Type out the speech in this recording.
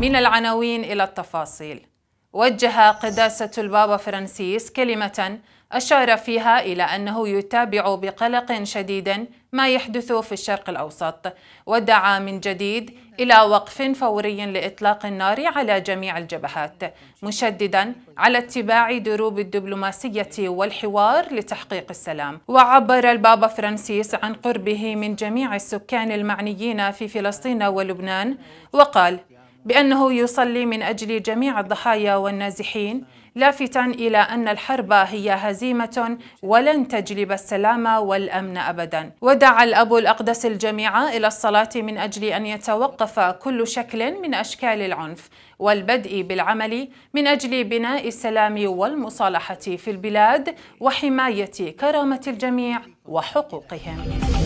من العناوين إلى التفاصيل وجه قداسة البابا فرانسيس كلمة أشار فيها إلى أنه يتابع بقلق شديد ما يحدث في الشرق الأوسط ودعا من جديد إلى وقف فوري لإطلاق النار على جميع الجبهات مشددا على اتباع دروب الدبلوماسية والحوار لتحقيق السلام وعبر البابا فرانسيس عن قربه من جميع السكان المعنيين في فلسطين ولبنان وقال بأنه يصلي من أجل جميع الضحايا والنازحين لافتا إلى أن الحرب هي هزيمة ولن تجلب السلام والأمن أبدا ودعا الأب الأقدس الجميع إلى الصلاة من أجل أن يتوقف كل شكل من أشكال العنف والبدء بالعمل من أجل بناء السلام والمصالحة في البلاد وحماية كرامة الجميع وحقوقهم